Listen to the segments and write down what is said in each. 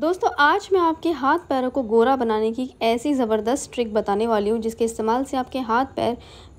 दोस्तों आज मैं आपके हाथ पैरों को गोरा बनाने की ऐसी ज़बरदस्त ट्रिक बताने वाली हूँ जिसके इस्तेमाल से आपके हाथ पैर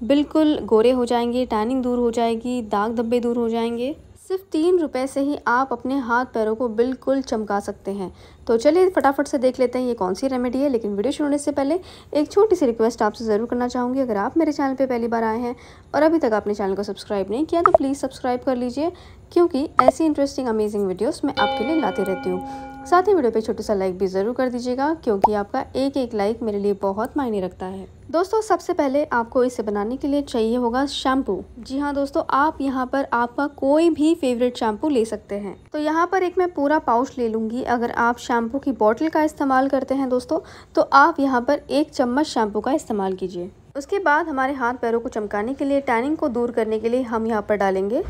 बिल्कुल गोरे हो जाएंगे टैनिंग दूर हो जाएगी दाग धब्बे दूर हो जाएंगे सिर्फ तीन रुपए से ही आप अपने हाथ पैरों को बिल्कुल चमका सकते हैं तो चलिए फटाफट से देख लेते हैं ये कौन सी रेमेडी है लेकिन वीडियो शुरू होने से पहले एक छोटी सी रिक्वेस्ट आपसे ज़रूर करना चाहूँगी अगर आप मेरे चैनल पे पहली बार आए हैं और अभी तक आपने चैनल को सब्सक्राइब नहीं किया तो प्लीज़ सब्सक्राइब कर लीजिए क्योंकि ऐसी इंटरेस्टिंग अमेजिंग वीडियोज़ मैं आपके लिए लाती रहती हूँ साथ ही वीडियो पे छोटा सा लाइक भी ज़रूर कर दीजिएगा क्योंकि आपका एक एक लाइक मेरे लिए बहुत मायने रखता है दोस्तों सबसे पहले आपको इसे बनाने के लिए चाहिए होगा शैम्पू जी हाँ दोस्तों आप यहाँ पर आपका कोई भी फेवरेट शैम्पू ले सकते हैं तो यहाँ पर एक मैं पूरा पाउच ले लूँगी अगर आप शैम्पू की बॉटल का इस्तेमाल करते हैं दोस्तों तो आप यहाँ पर एक चम्मच शैम्पू का इस्तेमाल कीजिए उसके बाद हमारे हाथ पैरों को चमकाने के लिए टैनिंग को दूर करने के लिए हम यहाँ पर डालेंगे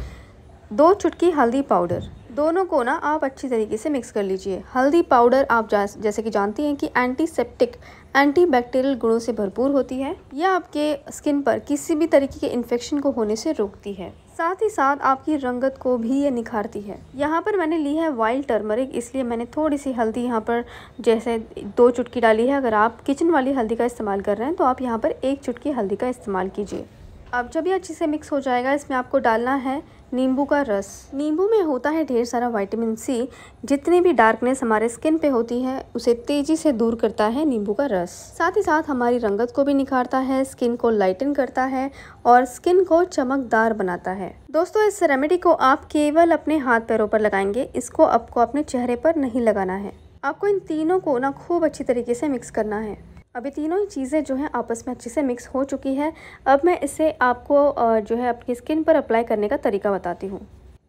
दो चुटकी हल्दी पाउडर दोनों को ना आप अच्छी तरीके से मिक्स कर लीजिए हल्दी पाउडर आप जैसे कि जानती हैं कि एंटीसेप्टिक एंटीबैक्टीरियल गुणों से भरपूर होती है यह आपके स्किन पर किसी भी तरीके के इन्फेक्शन को होने से रोकती है साथ ही साथ आपकी रंगत को भी ये निखारती है यहाँ पर मैंने ली है वाइल्ड टर्मरिक इसलिए मैंने थोड़ी सी हल्दी यहाँ पर जैसे दो चुटकी डाली है अगर आप किचन वाली हल्दी का इस्तेमाल कर रहे हैं तो आप यहाँ पर एक चुटकी हल्दी का इस्तेमाल कीजिए अब जब ये अच्छे से मिक्स हो जाएगा इसमें आपको डालना है नींबू का रस नींबू में होता है ढेर सारा विटामिन सी जितनी भी डार्कनेस हमारे स्किन पे होती है उसे तेजी से दूर करता है नींबू का रस साथ ही साथ हमारी रंगत को भी निखारता है स्किन को लाइटन करता है और स्किन को चमकदार बनाता है दोस्तों इस रेमेडी को आप केवल अपने हाथ पैरों पर लगाएंगे इसको आपको अपने चेहरे पर नहीं लगाना है आपको इन तीनों को ना खूब अच्छी तरीके से मिक्स करना है अभी तीनों ही चीज़ें जो हैं आपस में अच्छे से मिक्स हो चुकी है अब मैं इसे आपको जो है अपनी स्किन पर अप्लाई करने का तरीका बताती हूँ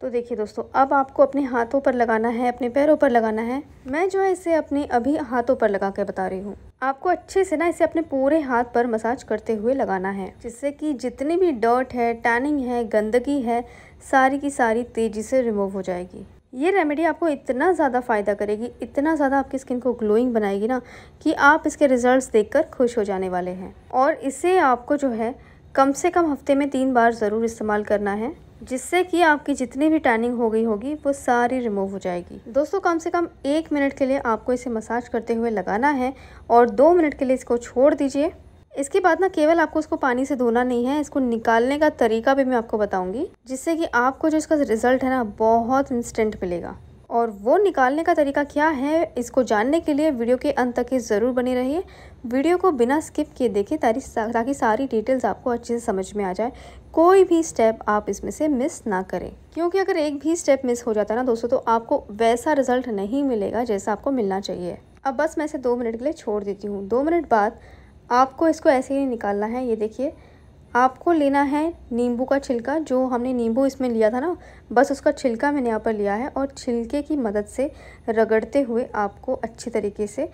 तो देखिए दोस्तों अब आपको अपने हाथों पर लगाना है अपने पैरों पर लगाना है मैं जो है इसे अपने अभी हाथों पर लगा के बता रही हूँ आपको अच्छे से ना इसे अपने पूरे हाथ पर मसाज करते हुए लगाना है जिससे कि जितनी भी डर्ट है टैनिंग है गंदगी है सारी की सारी तेज़ी से रिमूव हो जाएगी ये रेमेडी आपको इतना ज़्यादा फ़ायदा करेगी इतना ज़्यादा आपकी स्किन को ग्लोइंग बनाएगी ना कि आप इसके रिज़ल्ट्स देखकर खुश हो जाने वाले हैं और इसे आपको जो है कम से कम हफ्ते में तीन बार ज़रूर इस्तेमाल करना है जिससे कि आपकी जितनी भी टैनिंग हो गई होगी वो सारी रिमूव हो जाएगी दोस्तों कम से कम एक मिनट के लिए आपको इसे मसाज करते हुए लगाना है और दो मिनट के लिए इसको छोड़ दीजिए इसके बाद ना केवल आपको इसको पानी से धोना नहीं है इसको निकालने का तरीका भी मैं आपको बताऊंगी जिससे कि आपको जो इसका रिजल्ट है ना बहुत इंस्टेंट मिलेगा और वो निकालने का तरीका क्या है इसको जानने के लिए वीडियो के अंत तक ही ज़रूर बने रहिए वीडियो को बिना स्किप किए देखिए ताकि सारी डिटेल्स आपको अच्छे से समझ में आ जाए कोई भी स्टेप आप इसमें से मिस ना करें क्योंकि अगर एक भी स्टेप मिस हो जाता है ना दोस्तों तो आपको वैसा रिजल्ट नहीं मिलेगा जैसा आपको मिलना चाहिए अब बस मैं इसे दो मिनट के लिए छोड़ देती हूँ दो मिनट बाद आपको इसको ऐसे ही निकालना है ये देखिए आपको लेना है नींबू का छिलका जो हमने नींबू इसमें लिया था ना बस उसका छिलका मैंने यहाँ पर लिया है और छिलके की मदद से रगड़ते हुए आपको अच्छी तरीके से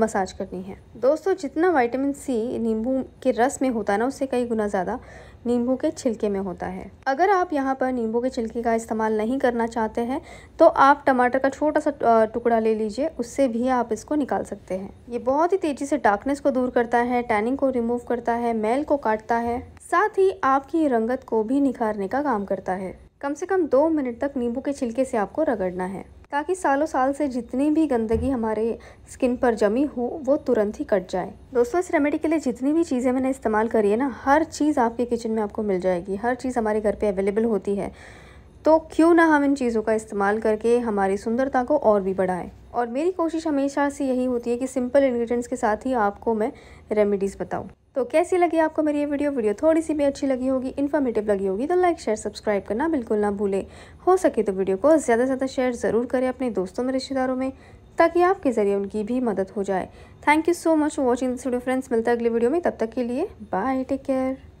मसाज करनी है दोस्तों जितना विटामिन सी नींबू के रस में होता है ना उससे कई गुना ज़्यादा नींबू के छिलके में होता है अगर आप यहाँ पर नींबू के छिलके का इस्तेमाल नहीं करना चाहते हैं तो आप टमाटर का छोटा सा टुकड़ा ले लीजिए उससे भी आप इसको निकाल सकते हैं ये बहुत ही तेज़ी से डार्कनेस को दूर करता है टैनिंग को रिमूव करता है मैल को काटता है साथ ही आपकी रंगत को भी निखारने का काम करता है कम से कम दो मिनट तक नींबू के छिलके से आपको रगड़ना है ताकि सालों साल से जितनी भी गंदगी हमारे स्किन पर जमी हो वो तुरंत ही कट जाए दोस्तों इस रेमेडी के लिए जितनी भी चीज़ें मैंने इस्तेमाल करी है ना हर चीज़ आपके किचन में आपको मिल जाएगी हर चीज़ हमारे घर पर अवेलेबल होती है तो क्यों ना हम इन चीज़ों का इस्तेमाल करके हमारी सुंदरता को और भी बढ़ाएं और मेरी कोशिश हमेशा से यही होती है कि सिंपल इंग्रेडिएंट्स के साथ ही आपको मैं रेमेडीज़ बताऊं तो कैसी लगी आपको मेरी ये वीडियो वीडियो थोड़ी सी भी अच्छी लगी होगी इन्फॉर्मेटिव लगी होगी तो लाइक शेयर सब्सक्राइब करना बिल्कुल ना भूलें हो सके तो वीडियो को ज़्यादा से ज़्यादा शेयर ज़रूर करें अपने दोस्तों में रिश्तेदारों में ताकि आपके ज़रिए उनकी भी मदद हो जाए thank you so much for watching this video friends मिलता है अगली वीडियो में तब तक के लिए बाय टेक केयर